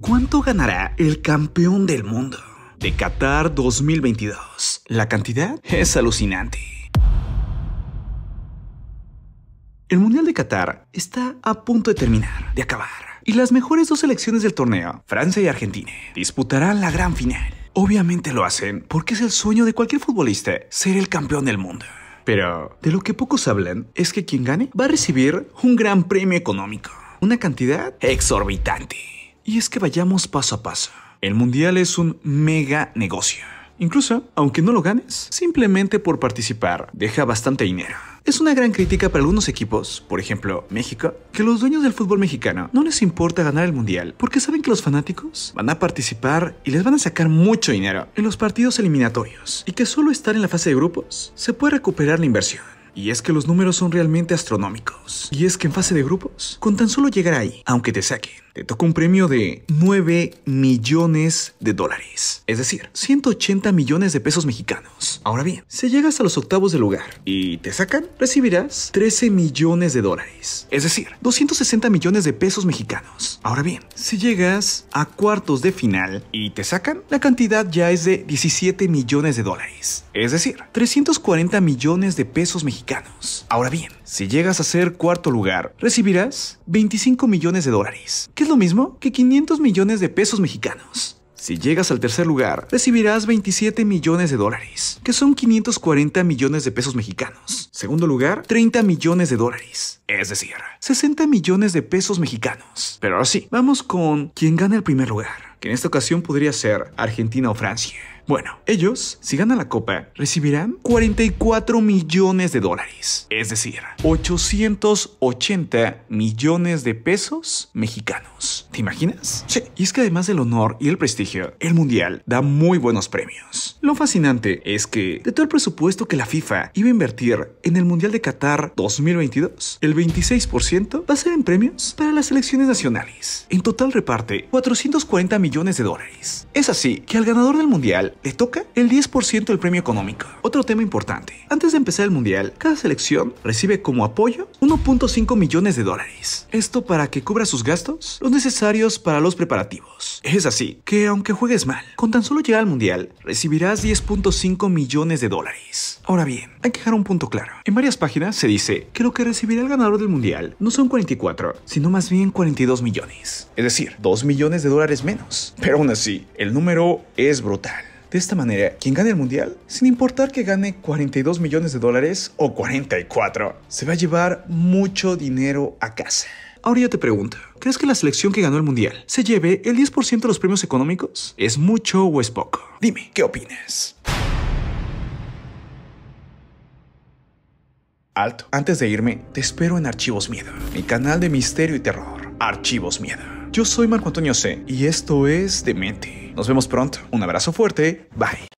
¿Cuánto ganará el campeón del mundo de Qatar 2022? La cantidad es alucinante. El Mundial de Qatar está a punto de terminar, de acabar, y las mejores dos selecciones del torneo, Francia y Argentina, disputarán la gran final. Obviamente lo hacen porque es el sueño de cualquier futbolista ser el campeón del mundo. Pero de lo que pocos hablan es que quien gane va a recibir un gran premio económico una cantidad exorbitante. Y es que vayamos paso a paso. El mundial es un mega negocio. Incluso, aunque no lo ganes, simplemente por participar, deja bastante dinero. Es una gran crítica para algunos equipos, por ejemplo México, que los dueños del fútbol mexicano no les importa ganar el mundial porque saben que los fanáticos van a participar y les van a sacar mucho dinero en los partidos eliminatorios y que solo estar en la fase de grupos se puede recuperar la inversión. Y es que los números son realmente astronómicos. Y es que en fase de grupos, con tan solo llegar ahí, aunque te saquen, te toca un premio de 9 millones de dólares. Es decir, 180 millones de pesos mexicanos. Ahora bien, si llegas a los octavos de lugar y te sacan, recibirás 13 millones de dólares. Es decir, 260 millones de pesos mexicanos. Ahora bien, si llegas a cuartos de final y te sacan, la cantidad ya es de 17 millones de dólares. Es decir, 340 millones de pesos mexicanos. Ahora bien, si llegas a ser cuarto lugar, recibirás 25 millones de dólares, que es lo mismo que 500 millones de pesos mexicanos. Si llegas al tercer lugar, recibirás 27 millones de dólares, que son 540 millones de pesos mexicanos. Segundo lugar, 30 millones de dólares, es decir, 60 millones de pesos mexicanos. Pero ahora sí, vamos con quien gana el primer lugar, que en esta ocasión podría ser Argentina o Francia. Bueno, ellos, si ganan la copa, recibirán 44 millones de dólares, es decir, 880 millones de pesos mexicanos. ¿Te imaginas? Sí, y es que además del honor y el prestigio, el Mundial da muy buenos premios. Lo fascinante es que, de todo el presupuesto que la FIFA iba a invertir en el Mundial de Qatar 2022, el 26% va a ser en premios para las selecciones nacionales. En total reparte 440 millones de dólares. Es así que al ganador del Mundial le toca el 10% del premio económico. Otro tema importante, antes de empezar el mundial, cada selección recibe como apoyo 1.5 millones de dólares. Esto para que cubra sus gastos, los necesarios para los preparativos. Es así que aunque juegues mal, con tan solo llegar al mundial, recibirás 10.5 millones de dólares. Ahora bien, hay que dejar un punto claro. En varias páginas se dice que lo que recibirá el ganador del mundial no son 44, sino más bien 42 millones. Es decir, 2 millones de dólares menos. Pero aún así, el número es brutal. De esta manera, quien gane el mundial, sin importar que gane 42 millones de dólares o 44, se va a llevar mucho dinero a casa. Ahora yo te pregunto, ¿crees que la selección que ganó el Mundial se lleve el 10% de los premios económicos? ¿Es mucho o es poco? Dime, ¿qué opinas? Alto, antes de irme, te espero en Archivos Miedo, mi canal de misterio y terror, Archivos Miedo. Yo soy Marco Antonio C y esto es Demente. Nos vemos pronto. Un abrazo fuerte. Bye.